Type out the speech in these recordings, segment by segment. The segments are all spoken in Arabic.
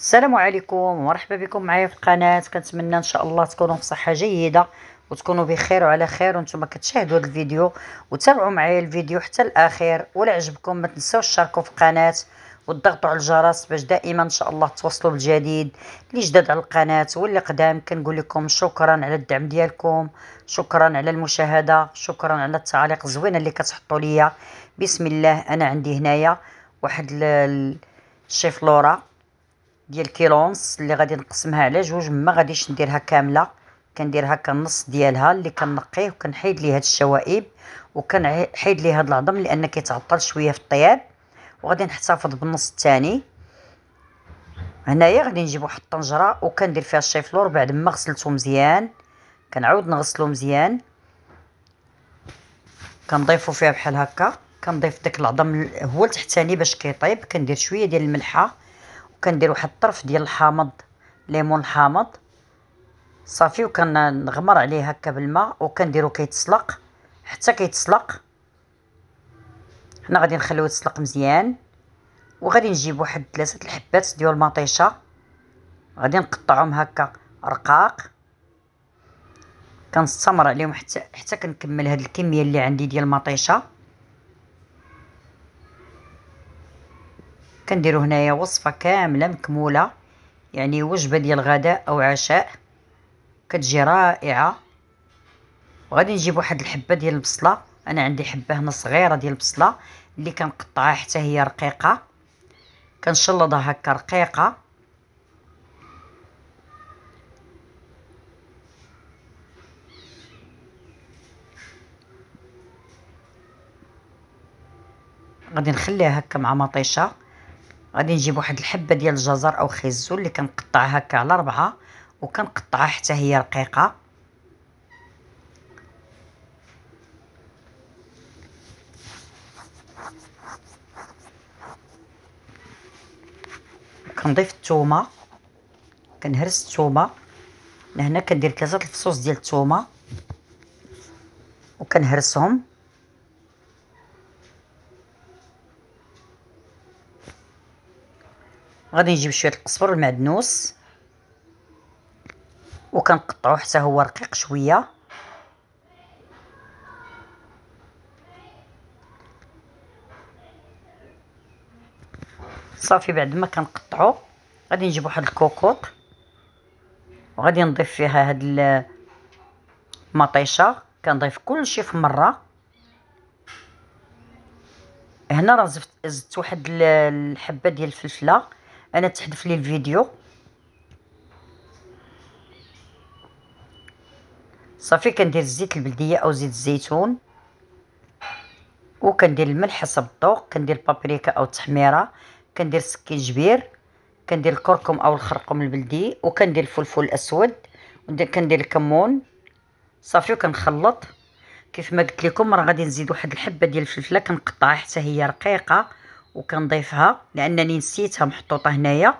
السلام عليكم ومرحبا بكم معايا في القناه كنتمنى ان شاء الله تكونوا في صحه جيده وتكونوا بخير وعلى خير وانتم كتشاهدوا هذا الفيديو وتابعوا معايا الفيديو حتى الاخير ولا عجبكم ما تنساوش تشاركوا في القناه وتضغطوا على الجرس باش دائما ان شاء الله توصلوا بالجديد اللي جداد على القناه واللي قدام كنقول لكم شكرا على الدعم ديالكم شكرا على المشاهده شكرا على التعاليق الزوينه اللي كتحطوا ليا بسم الله انا عندي هنايا واحد الشيف لورا ديال كيلونس اللي غادي نقسمها على جوج ما غاديش نديرها كامله كندير هكا النص ديالها اللي كنقيه وكنحيد ليه هاد الشوائب وكنحيد ليه هاد العظم لان كيتعطل شويه في الطياب وغادي نحتفظ بالنص الثاني هنايا غادي نجيب واحد الطنجره وكندير فيها الشيفلور بعد ما غسلته مزيان كنعاود نغسلو مزيان كنضيفو فيها بحال هكا كنضيف داك العظم هو التحتاني باش كيطيب كندير شويه ديال الملحه كندير واحد الطرف ديال الحامض ليمون حامض صافي وكنغمر عليه هكا بالماء وكنديرو كيتسلق حتى كيتسلق حنا غادي نخليوه يتسلق مزيان وغادي نجيب واحد ثلاثه الحبات ديال المطيشه غادي نقطعهم هكا رقاق كنستمر عليهم حتى حتى كنكمل هاد الكميه اللي عندي ديال المطيشه كنديروا هنايا وصفه كامله مكموله يعني وجبه ديال غداء او عشاء كتجي رائعه وغادي نجيب واحد الحبه ديال البصله انا عندي حبه هنا صغيره ديال البصله اللي كنقطعها حتى هي رقيقه كنشلضها هكا رقيقه غادي نخليها هكا مع مطيشه غادي نجيب واحد الحبه ديال الجزر او خيزو اللي كنقطعها هكا على ربعه وكنقطعها حتى هي رقيقه كنضيف الثومه كنهرس الثومه لهنا كندير ثلاثه الفصوص ديال الثومه وكنهرسهم غادي نجيب شويه القزبر المعدنوس وكنقطعو حتى هو رقيق شويه صافي بعد ما كنقطعو غادي نجيب واحد الكوكوط وغادي نضيف فيها هاد المطيشه كنضيف كلشي في مره هنا راه زفت زدت واحد الحبه ديال الفلفله انا تحذف لي الفيديو صافي كندير الزيت البلديه او زيت الزيتون وكندير الملح حسب الذوق كندير البابريكا او التحميره كندير سكينجبير كندير الكركم او الخرقوم البلدي وكندير الفلفل الاسود كندير الكمون صافي وكنخلط كيف ما قلت لكم راه غادي نزيد واحد الحبه ديال الفلفله كنقطعها حتى هي رقيقه وكنضيفها لانني نسيتها محطوطه هنايا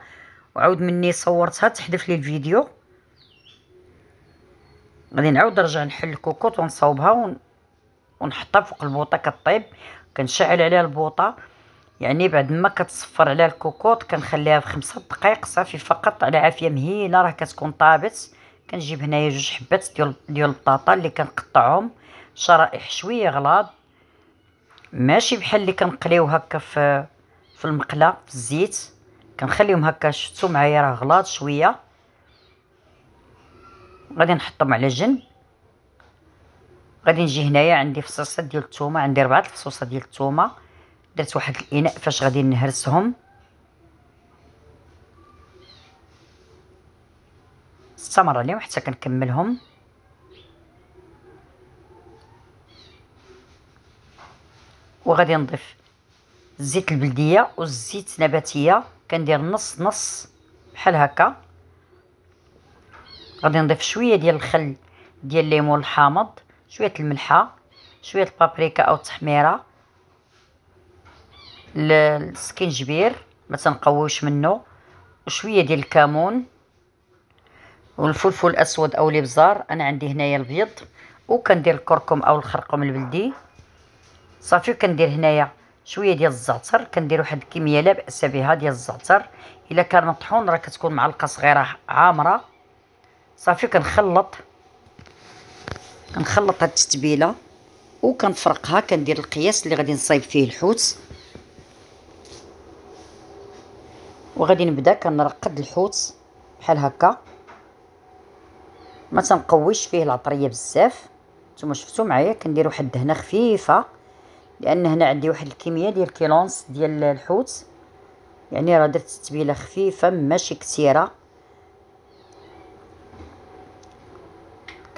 وعاود مني صورتها تحذف لي الفيديو غادي نعاود نرجع نحل الكوكوط ونصوبها ون... ونحطها فوق البوطه كطيب كنشعل عليها البوطه يعني بعد ما كتصفر على الكوكوط كنخليها في خمسة دقائق صافي فقط على عافيه مهيله راه كتكون طابت كنجيب هنايا جوج حبات ديال ديال البطاطا اللي كنقطعهم شرائح شويه غلاض ماشي بحال اللي كنقليو هكا في في المقله في الزيت كنخليهم هكا شفتوا معايا راه غلاط شويه غادي نحطهم على جنب غادي نجي هنايا عندي فصوصه ديال الثومه عندي ربعه الفصوصه ديال الثومه درت واحد الاناء فاش غادي نهرسهم استمر عليهم حتى كنكملهم وغادي نضيف الزيت البلديه والزيت النباتيه كندير نص نص بحال هكا غادي نضيف شويه ديال الخل ديال الليمون الحامض شويه الملحه شويه البابريكا او التحميره السكينجبير ما تنقويوش منه وشويه ديال الكمون والفلفل الاسود او الابزار انا عندي هنايا البيض وكندير الكركم او الخرقوم البلدي صافي كندير هنايا شويه ديال الزعتر كندير واحد الكميه لا باس بها ديال الزعتر الا كان مطحون راه كتكون معلقه صغيره عامره صافي كنخلط كنخلط هاد التتبيله وكنفرقها كندير القياس اللي غادي نصايب فيه الحوت وغادي نبدا كنرقد الحوت بحال هكا ما تنقويش فيه العطريه بزاف نتوما شفتوا معايا كندير واحد الدهنه خفيفه لان هنا عندي واحد الكميه ديال كيلونس ديال الحوت يعني راه درت تتبيله خفيفه ماشي كثيره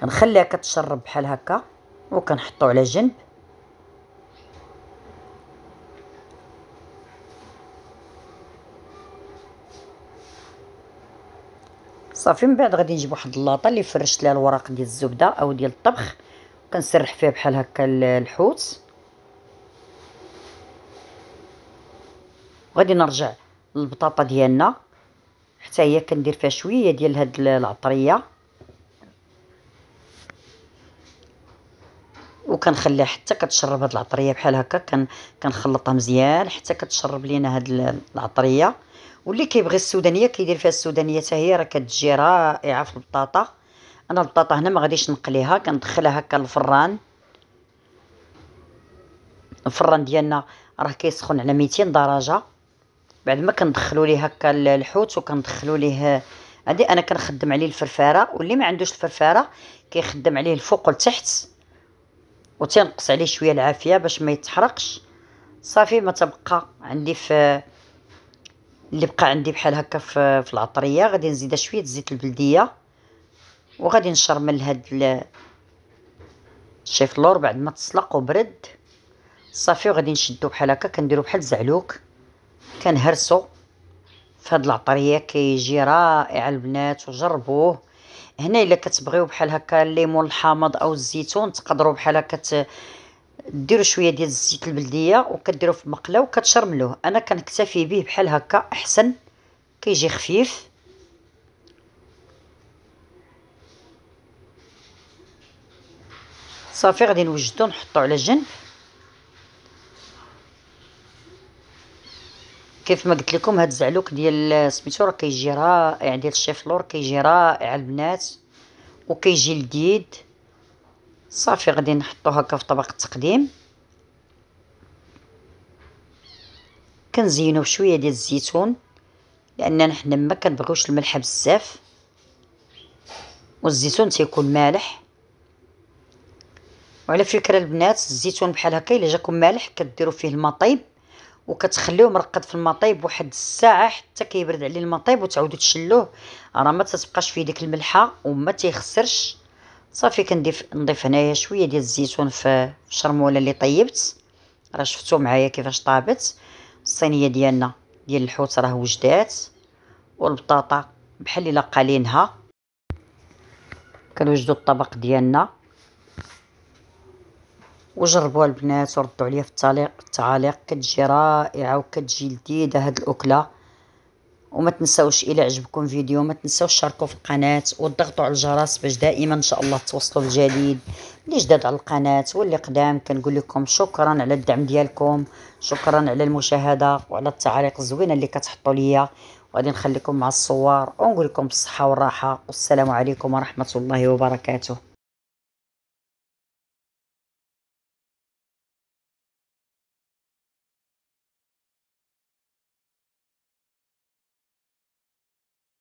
كنخليها كتشرب بحال هكا وكنحطو على جنب صافي من بعد غادي نجيب واحد اللاطه اللي فرشت لها الوراق ديال الزبده او ديال الطبخ كنسرح فيها بحال هكا الحوت غادي نرجع للبطاطا ديالنا حتى هي كندير فيها شويه ديال هاد العطريه وكنخليها حتى كتشرب هاد العطريه بحال هكا كنخلطها مزيان حتى كتشرب لينا هاد العطريه واللي كيبغي السودانيه كيدير فيها السودانيه حتى هي راه كتجي رائعه في البطاطا انا البطاطا هنا ما غاديش نقليها كندخلها هكا للفران الفران ديالنا راه كيسخن على 200 درجه بعد ما كندخلوا ليه هكا الحوت وكندخلوا ليه هادي انا كنخدم عليه الفرفاره واللي ما عندوش الفرفاره كيخدم عليه الفوق والتحت وتنقص عليه شويه العافيه باش ما يتحرقش صافي ما تبقى عندي في اللي بقى عندي بحال هكا في, في العطريه غادي نزيدها شويه زيت البلديه وغادي نشرمل هاد الشيفلور بعد ما تسلق وبرد صافي وغادي نشدو بحال هكا كنديرو بحال زعلوك كنهرسو فهاد العطريه كيجي رائع البنات وجربوه هنا الا كتبغيو بحال هكا الليمون الحامض او الزيتون تقدروا بحال هكا ديروا شويه ديال الزيت البلديه وكديروا في المقله وكتشرملوه انا كنكتفي به بحال هكا احسن كيجي خفيف صافي غادي نوجدو نحطو على جنب كيف ما قلت لكم هاد الزعلوك ديال سميتو راه كيجي رائع ديال الشيفلور كيجي رائع البنات وكيجي لذيذ صافي غادي نحطو هكا في طبق التقديم كنزينو بشويه ديال الزيتون لاننا حنا ما كنبغيوش الملح بزاف والزيتون تيكون مالح وعلى فكره البنات الزيتون بحال هكا الا جاكم مالح كديروا فيه المطيب وكتخليوه مرقد في المطيب واحد الساعه حتى كيبرد عليه المطيب وتعاودوا تشلوه راه ما تتبقاش فيه ديك الملحه وما تيخسرش صافي كنضيف نضيف هنايا شويه ديال الزيتون في الشرموله اللي طيبت راه شفتو معايا كيفاش طابت الصينيه ديالنا ديال الحوت راه وجدات والبطاطا بحال الا قالينها كنوجدوا الطبق ديالنا وجربوها البنات وردوا عليا في التعليق التعاليق كتجي رائعه وكتجي لذيذه هاد الاكله وما تنساوش الى عجبكم فيديو ما تنساوش تشاركوا في القناه وتضغطوا على الجرس باش دائما ان شاء الله توصلوا الجديد اللي جداد على القناه واللي قدام كنقول لكم شكرا على الدعم ديالكم شكرا على المشاهده وعلى التعاليق الزوينه اللي كتحطوا ليا وغادي نخليكم مع الصور ونقول لكم بالصحه والراحه والسلام عليكم ورحمه الله وبركاته